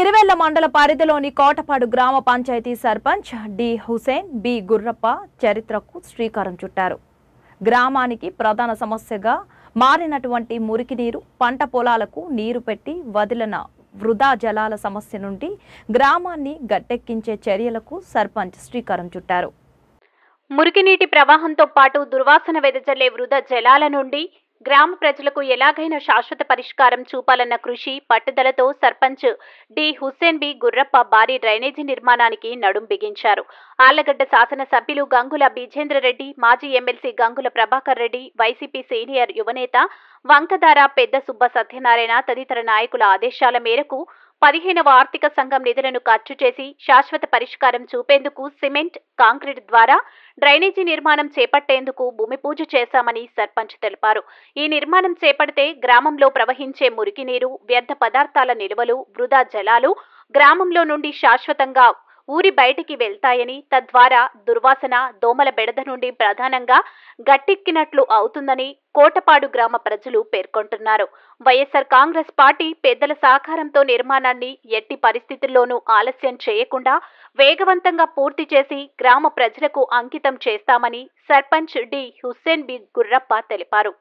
సిరివెల్ల మండల పరిధిలోని కోటపాడు గ్రామ పంచాయతీ సర్పంచ్ డి హుసేన్ బి గుర్రప్ప చరిత్రకు శ్రీకారం చుట్టారు గ్రామానికి ప్రధాన సమస్యగా మారినటువంటి మురికి నీరు పంట పొలాలకు నీరు పెట్టి వదిలిన వృధా జలాల సమస్య నుండి గ్రామాన్ని గట్టెక్కించే చర్యలకు సర్పంచ్ శ్రీకారం చుట్టారు మురికినీటి ప్రవాహంతో పాటు దుర్వాసన వెదజల్లే వృధా జలాల నుండి గ్రామ ప్రజలకు ఎలాగైనా శాశ్వత పరిష్కారం చూపాలన్న కృషి పట్టుదలతో సర్పంచ్ డి హుస్సేన్ బి గుర్రప్ప భారీ డ్రైనేజీ నిర్మాణానికి నడుం బిగించారు ఆళ్లగడ్డ శాసనసభ్యులు గంగుల బిజేంద్ర రెడ్డి మాజీ MLC Gangula Prabhakar Reddy YCP senior యువనేత వంకదార పెద్ద సుబ్బ సత్యనారాయణ తదితర నాయకుల ఆదేశాల మేరకు పదిహేనవ ఆర్థిక సంఘం నిధులను ఖర్చు చేసి శాశ్వత పరిష్కారం చూపేందుకు సిమెంట్ కాంక్రీట్ ద్వారా డ్రైనేజీ నిర్మాణం చేపట్టేందుకు భూమి పూజ చేశామని సర్పంచ్ తెలిపారు ఈ నిర్మాణం చేపడితే గ్రామంలో ప్రవహించే మురికి నీరు వ్యర్థ పదార్థాల నిల్వలు వృధా జలాలు గ్రామంలో నుండి శాశ్వతంగా ఊరి బయటికి వెళ్తాయని తద్వారా దుర్వాసన దోమల బెడద నుండి ప్రధానంగా గట్టెక్కినట్లు అవుతుందని కోటపాడు గ్రామ ప్రజలు పేర్కొంటున్నారు వైఎస్సార్ కాంగ్రెస్ పార్టీ పెద్దల సహకారంతో నిర్మాణాన్ని ఎట్టి పరిస్థితుల్లోనూ ఆలస్యం చేయకుండా వేగవంతంగా పూర్తి చేసి గ్రామ ప్రజలకు అంకితం చేస్తామని సర్పంచ్ డి హుస్సేన్ బి గుర్రప్ప తెలిపారు